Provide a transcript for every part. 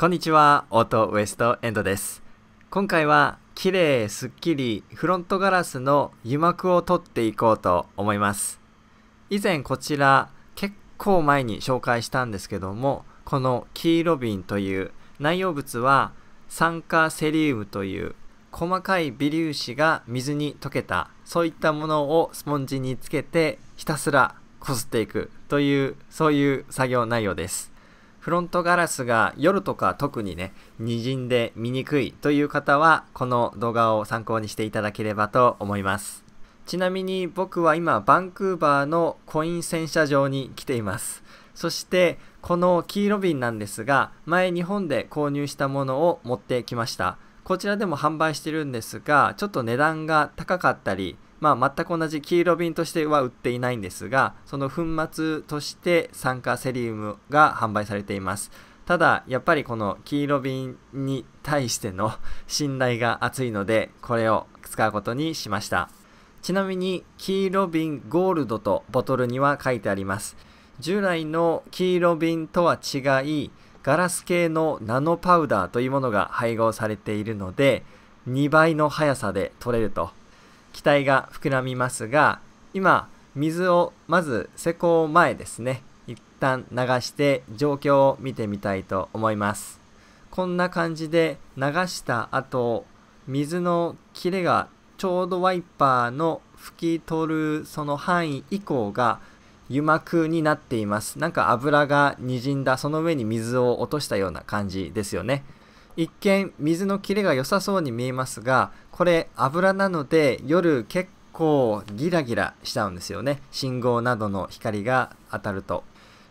こんにちは、オートウエストエンドです。今回は、綺麗、すっきり、フロントガラスの油膜を取っていこうと思います。以前こちら、結構前に紹介したんですけども、この黄色瓶という内容物は、酸化セリウムという細かい微粒子が水に溶けた、そういったものをスポンジにつけて、ひたすらこすっていくという、そういう作業内容です。フロントガラスが夜とか特にね、滲んで見にくいという方は、この動画を参考にしていただければと思います。ちなみに僕は今、バンクーバーのコイン洗車場に来ています。そして、この黄色瓶なんですが、前日本で購入したものを持ってきました。こちらでも販売してるんですが、ちょっと値段が高かったり、まあ、全く同じ黄色瓶としては売っていないんですが、その粉末として酸化セリウムが販売されています。ただ、やっぱりこの黄色瓶に対しての 信頼が厚いので、これを使うことにしました。ちなみに、黄色瓶ゴールドとボトルには書いてあります。従来の黄色瓶とは違い、ガラス系のナノパウダーというものが配合されているので、2倍の速さで取れると期待が膨らみますが今水をまず施工前ですね一旦流して状況を見てみたいと思いますこんな感じで流した後水の切れがちょうどワイパーの拭き取るその範囲以降が油膜になっていますなんか油がにじんだその上に水を落としたような感じですよね一見水の切れが良さそうに見えますがこれ油なので夜結構ギラギラしちゃうんですよね信号などの光が当たると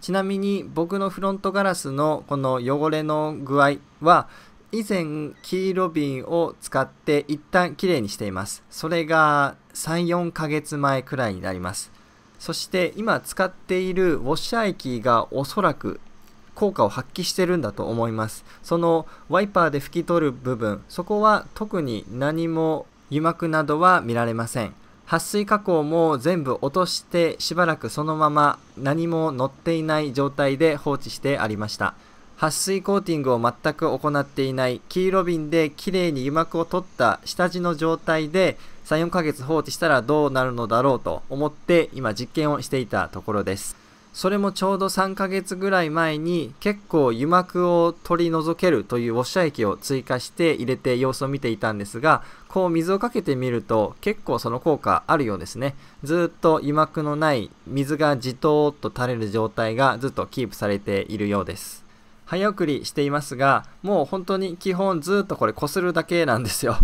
ちなみに僕のフロントガラスのこの汚れの具合は以前黄色瓶を使って一旦きれいにしていますそれが34ヶ月前くらいになりますそして今使っているウォッシャー液がおそらく効果を発揮してるんだと思います。そのワイパーで拭き取る部分、そこは特に何も油膜などは見られません。撥水加工も全部落としてしばらくそのまま何も乗っていない状態で放置してありました。撥水コーティングを全く行っていない黄色瓶で綺麗に油膜を取った下地の状態で3、4ヶ月放置したらどうなるのだろうと思って今実験をしていたところです。それもちょうど3ヶ月ぐらい前に結構油膜を取り除けるというウォッシャー液を追加して入れて様子を見ていたんですが、こう水をかけてみると結構その効果あるようですね。ずっと油膜のない水がじとーっと垂れる状態がずっとキープされているようです。早送りしていますが、もう本当に基本ずっとこれ擦るだけなんですよ。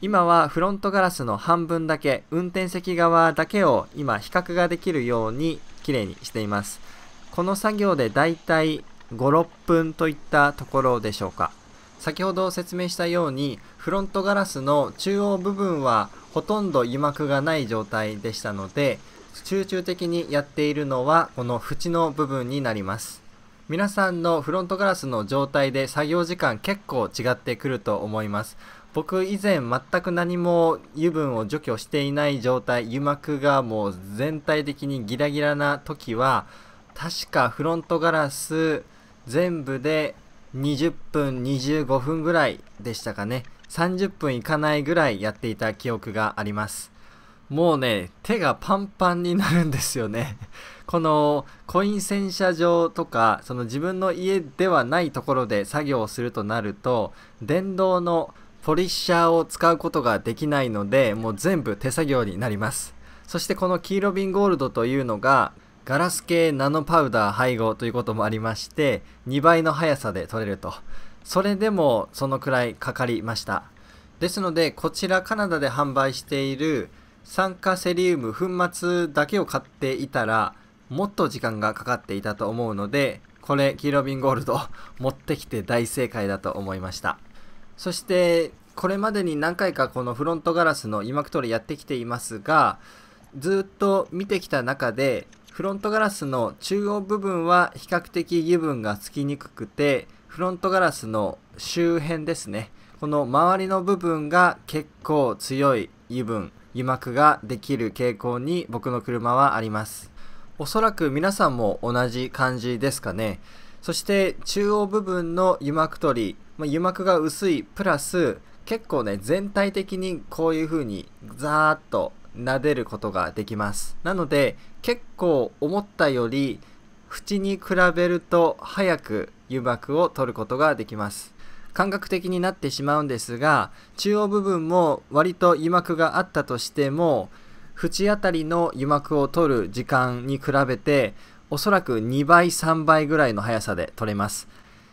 今はフロントガラスの半分だけ、運転席側だけを今比較ができるように綺麗にしています。この作業でだいたい5、6分といったところでしょうか。先ほど説明したようにフロントガラスの中央部分はほとんど油膜がない状態でしたので集中的にやっているのはこの縁の部分になります皆さんのフロントガラスの状態で作業時間結構違ってくると思います僕以前全く何も油分を除去していない状態油膜がもう全体的にギラギラな時は確かフロントガラス全部で20分25分ぐらいでしたかね30分いかないぐらいやっていた記憶がありますもうね手がパンパンになるんですよね このコイン洗車場とかその自分の家ではないところで作業をするとなると電動のポリッシャーを使うことができないのでもう全部手作業になりますそしてこの黄色瓶ゴールドというのがガラス系ナノパウダー配合ということもありまして2倍の速さで取れるとそれでもそのくらいかかりましたですのでこちらカナダで販売している酸化セリウム粉末だけを買っていたらもっと時間がかかっていたと思うのでこれ黄色瓶ゴールド持ってきて大正解だと思いましたそしてこれまでに何回かこのフロントガラスの油膜取りやってきていますがずっと見てきた中でフロントガラスの中央部分は比較的油分がつきにくくてフロントガラスの周辺ですねこの周りの部分が結構強い油分油膜ができる傾向に僕の車はありますおそらく皆さんも同じ感じですかねそして中央部分の油膜取りまあ、油膜が薄いプラス結構ね全体的にこういう風にザーッと撫でることができますなので結構思ったより縁に比べると早く油膜を取ることができます感覚的になってしまうんですが中央部分も割と油膜があったとしても縁あたりの油膜を取る時間に比べておそらく2倍3倍ぐらいの速さで取れます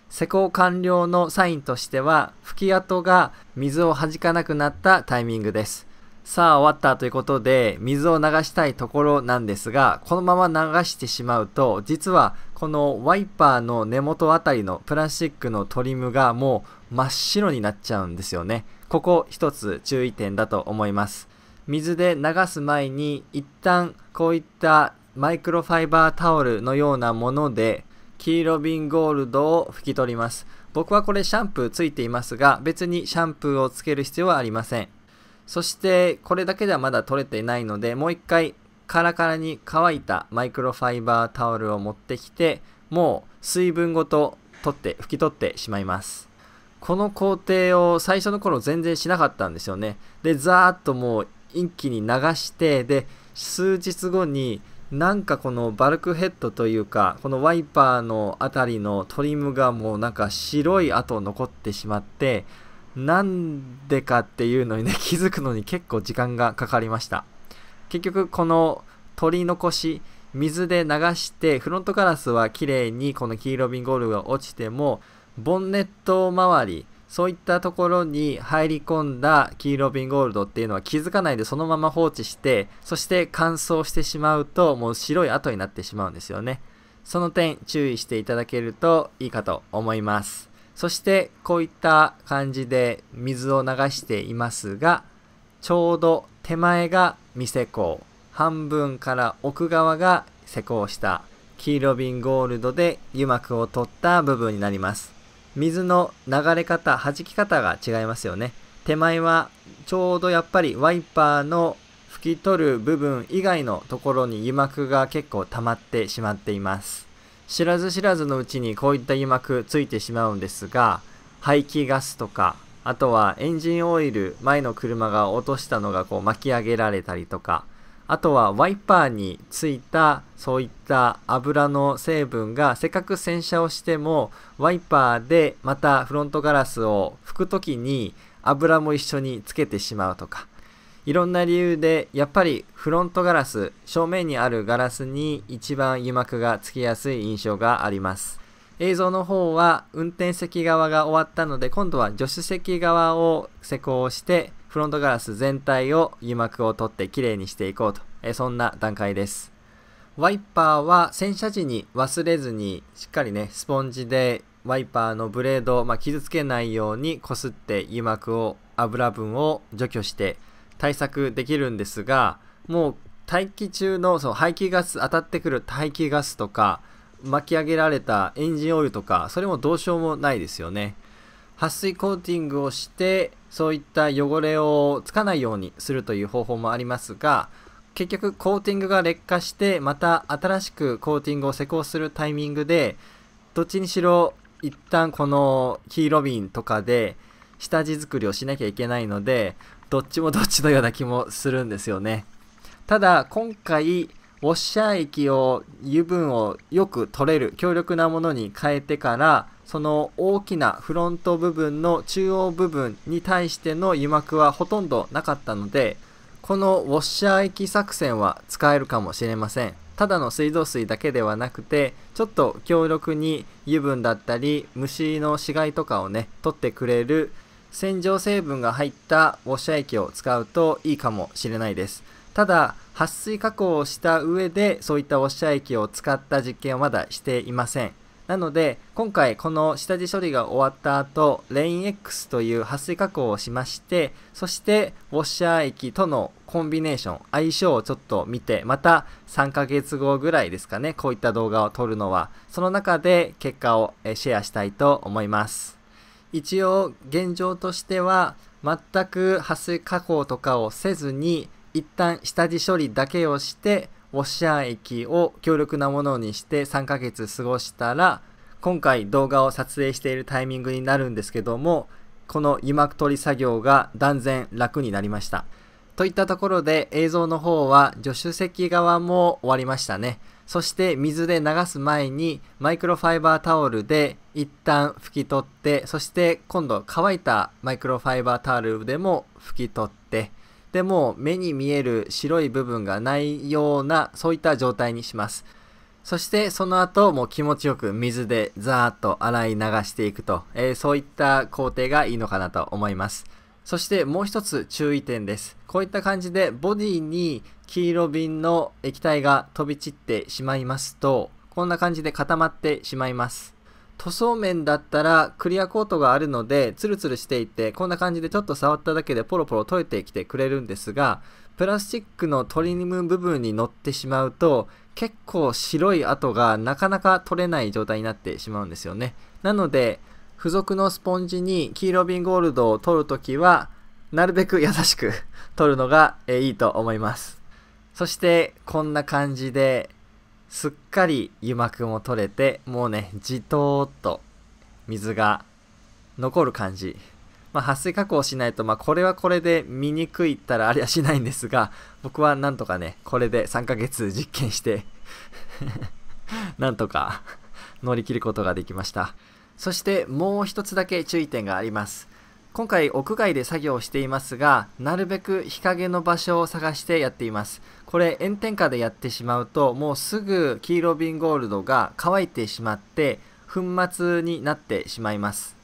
施工完了のサインとしては、吹き跡が水を弾かなくなったタイミングです。さあ終わったということで、水を流したいところなんですが、このまま流してしまうと、実はこのワイパーの根元あたりのプラスチックのトリムがもう真っ白になっちゃうんですよね。ここ一つ注意点だと思います。水で流す前に一旦こういったマイクロファイバータオルのようなもので黄色瓶ゴールドを拭き取ります。僕はこれシャンプーついていますが、別にシャンプーをつける必要はありません。そしてこれだけではまだ取れていないので、もう一回カラカラに乾いたマイクロファイバータオルを持ってきて、もう水分ごと取って拭き取ってしまいます。この工程を最初の頃全然しなかったんですよね。で、ザーッともう一気に流して、で、数日後になんかこのバルクヘッドというか、このワイパーのあたりのトリムがもうなんか白い跡残ってしまって、なんでかっていうのにね、気づくのに結構時間がかかりました。結局この取り残し、水で流して、フロントガラスは綺麗にこの黄色ビンゴールが落ちても、ボンネット周り、そういったところに入り込んだ黄色瓶ゴールドっていうのは気づかないでそのまま放置して、そして乾燥してしまうともう白い跡になってしまうんですよね。その点注意していただけるといいかと思います。そしてこういった感じで水を流していますが、ちょうど手前が未施工、半分から奥側が施工した黄色瓶ゴールドで油膜を取った部分になります。水の流れ方、弾き方が違いますよね。手前はちょうどやっぱりワイパーの拭き取る部分以外のところに油膜が結構溜まってしまっています。知らず知らずのうちにこういった油膜ついてしまうんですが、排気ガスとか、あとはエンジンオイル、前の車が落としたのがこう巻き上げられたりとか、あとはワイパーについたそういった油の成分がせっかく洗車をしてもワイパーでまたフロントガラスを拭く時に油も一緒につけてしまうとかいろんな理由でやっぱりフロントガラス正面にあるガラスに一番油膜がつきやすい印象があります映像の方は運転席側が終わったので今度は助手席側を施工してフロントガラス全体を油膜を取ってきれいにしていこうと、えそんな段階です。ワイパーは洗車時に忘れずにしっかりね、スポンジでワイパーのブレードを、まあ、傷つけないようにこすって油膜を、油分を除去して対策できるんですが、もう大気中のその排気ガス、当たってくる排気ガスとか、巻き上げられたエンジンオイルとか、それもどうしようもないですよね。撥水コーティングをして、そういった汚れをつかないようにするという方法もありますが、結局コーティングが劣化して、また新しくコーティングを施工するタイミングで、どっちにしろ一旦このヒーロビンとかで下地作りをしなきゃいけないので、どっちもどっちのような気もするんですよね。ただ今回、ウォッシャー液を油分をよく取れる強力なものに変えてからその大きなフロント部分の中央部分に対しての油膜はほとんどなかったのでこのウォッシャー液作戦は使えるかもしれませんただの水道水だけではなくてちょっと強力に油分だったり虫の死骸とかをね取ってくれる洗浄成分が入ったウォッシャー液を使うといいかもしれないですただ撥水加工をした上でそういったウォッシャー液を使った実験はまだしていませんなので、今回この下地処理が終わった後、レイン X という撥水加工をしまして、そしてウォッシャー液とのコンビネーション、相性をちょっと見て、また3ヶ月後ぐらいですかね、こういった動画を撮るのは、その中で結果をシェアしたいと思います。一応現状としては、全く撥水加工とかをせずに、一旦下地処理だけをしてウォッシャー液を強力なものにして3ヶ月過ごしたら、今回動画を撮影しているタイミングになるんですけども、この油膜取り作業が断然楽になりました。といったところで映像の方は助手席側も終わりましたね。そして水で流す前にマイクロファイバータオルで一旦拭き取って、そして今度乾いたマイクロファイバータオルでも拭き取って、でも目に見える白い部分がないようなそういった状態にしますそしてその後もう気持ちよく水でザーッと洗い流していくと、えー、そういった工程がいいのかなと思いますそしてもう一つ注意点です。こういった感じでボディに黄色瓶の液体が飛び散ってしまいますと、こんな感じで固まってしまいます。塗装面だったらクリアコートがあるのでツルツルしていてこんな感じでちょっと触っただけでポロポロ取れてきてくれるんですがプラスチックのトリム部分に乗ってしまうと結構白い跡がなかなか取れない状態になってしまうんですよねなので付属のスポンジに黄色瓶ゴールドを取るときはなるべく優しく取るのがいいと思いますそしてこんな感じですっかり油膜も取れて、もうね、じとーっと水が残る感じ。まあ、撥水加工しないと、まあ、これはこれで見にくいったらありゃしないんですが、僕はなんとかね、これで3ヶ月実験して なんとか乗り切ることができました。そしてもう一つだけ注意点があります。今回屋外で作業をしていますがなるべく日陰の場所を探してやっていますこれ炎天下でやってしまうともうすぐ黄色ビンゴールドが乾いてしまって粉末になってしまいます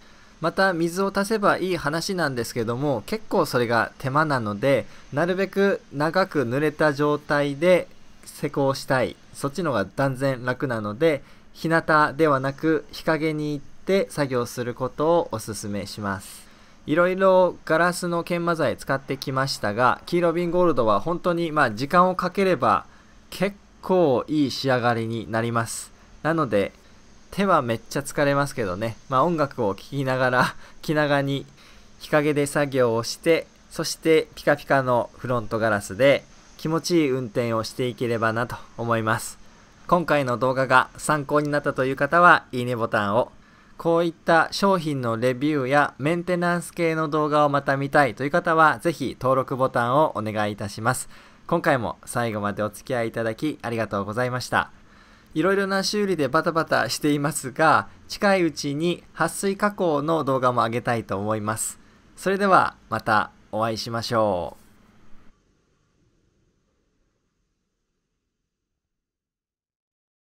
また水を足せばいい話なんですけども結構それが手間なのでなるべく長く濡れた状態で施工したいそっちの方が断然楽なので日向ではなく日陰に行って作業することをおすすめしますいろいろガラスの研磨剤使ってきましたが、黄色瓶ゴールドは本当に、まあ、時間をかければ結構いい仕上がりになります。なので、手はめっちゃ疲れますけどね、まあ、音楽を聴きながら、気長に日陰で作業をして、そしてピカピカのフロントガラスで気持ちいい運転をしていければなと思います。今回の動画が参考になったという方は、いいねボタンをこういった商品のレビューやメンテナンス系の動画をまた見たいという方は、ぜひ登録ボタンをお願いいたします。今回も最後までお付き合いいただきありがとうございました。いろいろな修理でバタバタしていますが、近いうちに撥水加工の動画も上げたいと思います。それではまたお会いしましょう。